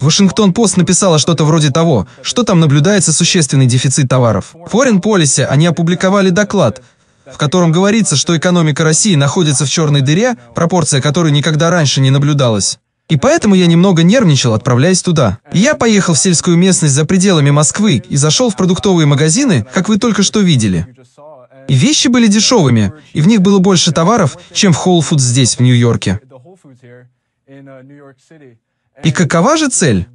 Вашингтон-Пост написала что-то вроде того, что там наблюдается существенный дефицит товаров. В Foreign Policy они опубликовали доклад, в котором говорится, что экономика России находится в черной дыре, пропорция которой никогда раньше не наблюдалась. И поэтому я немного нервничал, отправляясь туда. И я поехал в сельскую местность за пределами Москвы и зашел в продуктовые магазины, как вы только что видели. И вещи были дешевыми, и в них было больше товаров, чем в Whole Foods здесь, в Нью-Йорке. И какова же цель?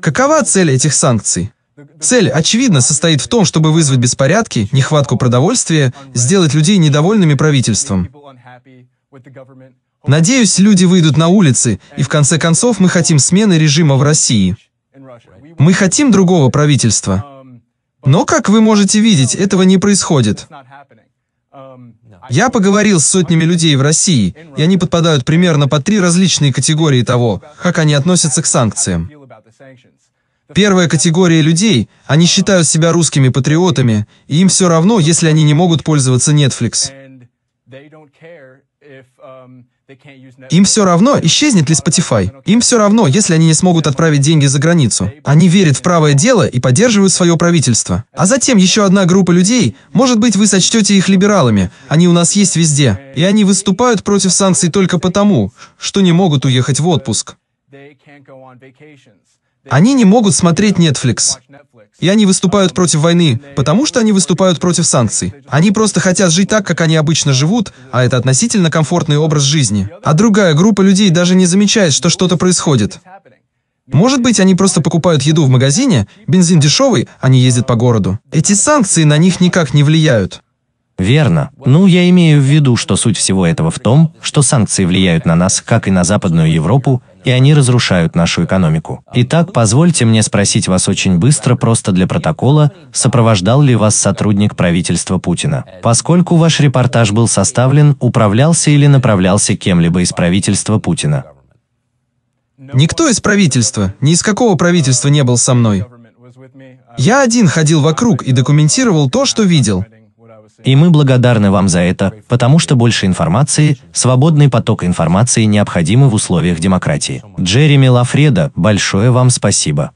Какова цель этих санкций? Цель, очевидно, состоит в том, чтобы вызвать беспорядки, нехватку продовольствия, сделать людей недовольными правительством. Надеюсь, люди выйдут на улицы, и в конце концов мы хотим смены режима в России. Мы хотим другого правительства. Но, как вы можете видеть, этого не происходит. Я поговорил с сотнями людей в России, и они подпадают примерно по три различные категории того, как они относятся к санкциям. Первая категория людей, они считают себя русскими патриотами, и им все равно, если они не могут пользоваться Netflix. Um, Им все равно, исчезнет ли Spotify. Им все равно, если они не смогут отправить деньги за границу. Они верят в правое дело и поддерживают свое правительство. А затем еще одна группа людей, может быть, вы сочтете их либералами, они у нас есть везде. И они выступают против санкций только потому, что не могут уехать в отпуск. Они не могут смотреть Netflix. И они выступают против войны, потому что они выступают против санкций. Они просто хотят жить так, как они обычно живут, а это относительно комфортный образ жизни. А другая группа людей даже не замечает, что что-то происходит. Может быть, они просто покупают еду в магазине, бензин дешевый, они ездят по городу. Эти санкции на них никак не влияют. Верно. Ну, я имею в виду, что суть всего этого в том, что санкции влияют на нас, как и на Западную Европу, и они разрушают нашу экономику. Итак, позвольте мне спросить вас очень быстро, просто для протокола, сопровождал ли вас сотрудник правительства Путина? Поскольку ваш репортаж был составлен, управлялся или направлялся кем-либо из правительства Путина? Никто из правительства, ни из какого правительства не был со мной. Я один ходил вокруг и документировал то, что видел. И мы благодарны вам за это, потому что больше информации, свободный поток информации необходимы в условиях демократии. Джереми Лафреда, большое вам спасибо.